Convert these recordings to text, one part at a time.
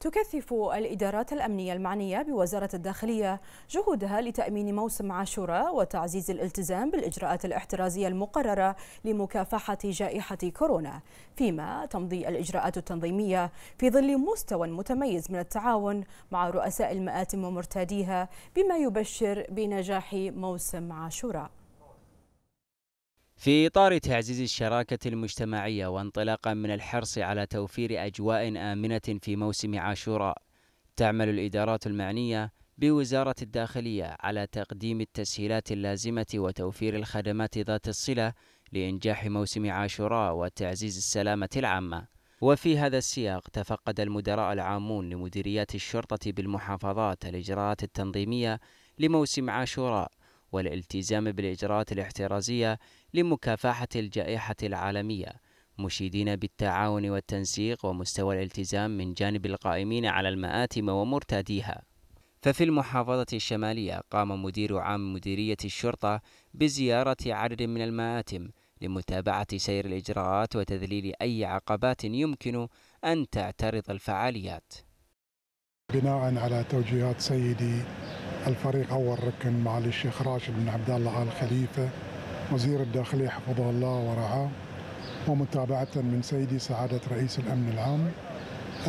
تكثف الإدارات الأمنية المعنية بوزارة الداخلية جهودها لتأمين موسم عاشوراء وتعزيز الالتزام بالإجراءات الاحترازية المقررة لمكافحة جائحة كورونا فيما تمضي الإجراءات التنظيمية في ظل مستوى متميز من التعاون مع رؤساء المآتم ومرتاديها بما يبشر بنجاح موسم عاشوراء في إطار تعزيز الشراكة المجتمعية وانطلاقا من الحرص على توفير أجواء آمنة في موسم عاشوراء، تعمل الإدارات المعنية بوزارة الداخلية على تقديم التسهيلات اللازمة وتوفير الخدمات ذات الصلة لإنجاح موسم عاشوراء وتعزيز السلامة العامة. وفي هذا السياق تفقد المدراء العامون لمديريات الشرطة بالمحافظات الإجراءات التنظيمية لموسم عاشوراء والالتزام بالإجراءات الاحترازية لمكافحة الجائحة العالمية مشيدين بالتعاون والتنسيق ومستوى الالتزام من جانب القائمين على المآتم ومرتاديها ففي المحافظة الشمالية قام مدير عام مديرية الشرطة بزيارة عدد من المآتم لمتابعة سير الإجراءات وتذليل أي عقبات يمكن أن تعترض الفعاليات بناء على توجيهات سيدي الفريق أول ركن معالي الشيخ راشد بن عبد الله آل خليفة وزير الداخلية حفظه الله ورعاه ومتابعة من سيدي سعادة رئيس الأمن العام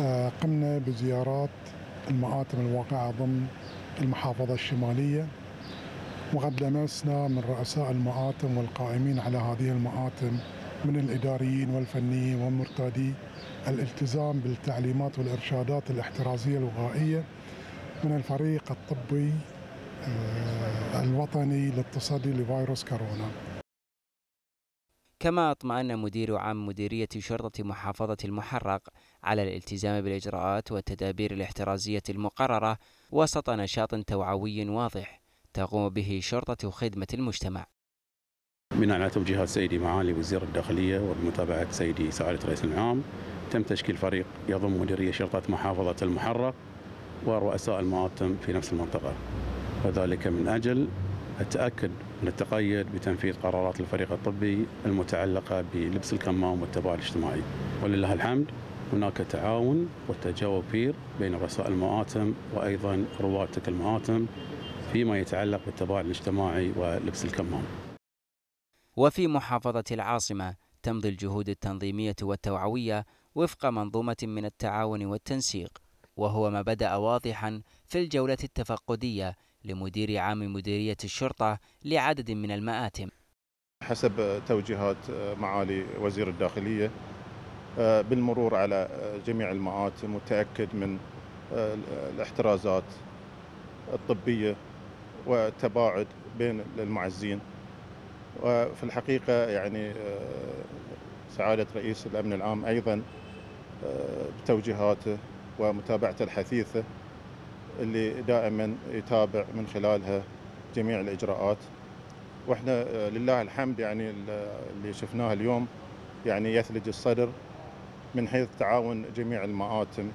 آه، قمنا بزيارات المآتم الواقعة ضمن المحافظة الشمالية وقد لمسنا من رؤساء المآتم والقائمين على هذه المآتم من الإداريين والفنيين ومرتادي الالتزام بالتعليمات والإرشادات الاحترازية الوقائية من الفريق الطبي آه، الوطني للتصدي لفيروس كورونا كما أطمأن مدير عام مديرية شرطة محافظة المحرق على الالتزام بالإجراءات والتدابير الاحترازية المقررة وسط نشاط توعوي واضح تقوم به شرطة خدمة المجتمع بناء على توجيهات سيدي معالي وزير الداخلية وبمتابعة سيدي سعادة رئيس العام تم تشكيل فريق يضم مديرية شرطة محافظة المحرق ورؤساء المواطن في نفس المنطقة وذلك من أجل التأكد من التقيد بتنفيذ قرارات الفريق الطبي المتعلقة بلبس الكمام والتباعد الاجتماعي ولله الحمد هناك تعاون وتجاوب كبير بين رؤساء المواتم وأيضا رواد تلك فيما يتعلق بالتباعد الاجتماعي ولبس الكمام وفي محافظة العاصمة تمضي الجهود التنظيمية والتوعوية وفق منظومة من التعاون والتنسيق وهو ما بدأ واضحا في الجولة التفقدية لمدير عام مديرية الشرطة لعدد من المآتم حسب توجيهات معالي وزير الداخلية آه، بالمرور على جميع المآتم والتأكد من آه، الاحترازات الطبية والتباعد بين المعزين وفي الحقيقة يعني آه، سعادة رئيس الأمن العام أيضا بتوجيهاته ومتابعة الحثيثة اللي دائما يتابع من خلالها جميع الإجراءات واحنا آه، لله الحمد يعني اللي شفناه اليوم يعني يثلج الصدر من حيث تعاون جميع المآتم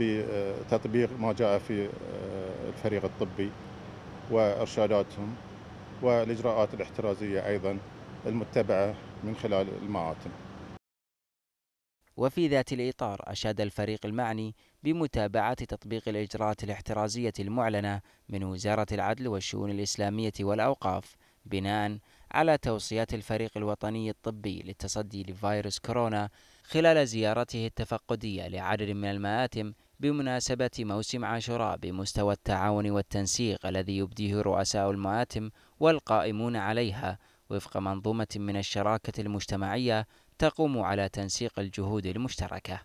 بتطبيق ما جاء في آه، الفريق الطبي وارشاداتهم والاجراءات الاحترازيه ايضا المتبعه من خلال المآتم وفي ذات الإطار أشاد الفريق المعني بمتابعة تطبيق الإجراءات الاحترازية المعلنة من وزارة العدل والشؤون الإسلامية والأوقاف بناء على توصيات الفريق الوطني الطبي للتصدي لفيروس كورونا خلال زيارته التفقدية لعدد من المآتم بمناسبة موسم عاشوراء بمستوى التعاون والتنسيق الذي يبديه رؤساء المآتم والقائمون عليها وفق منظومة من الشراكة المجتمعية تقوم على تنسيق الجهود المشتركة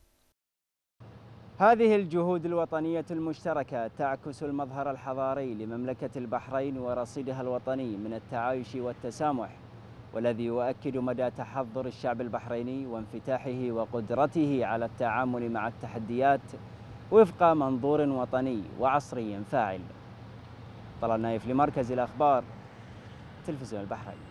هذه الجهود الوطنية المشتركة تعكس المظهر الحضاري لمملكة البحرين ورصيدها الوطني من التعايش والتسامح والذي يؤكد مدى تحضر الشعب البحريني وانفتاحه وقدرته على التعامل مع التحديات وفق منظور وطني وعصري فاعل طلال نايف لمركز الأخبار تلفزيون البحرين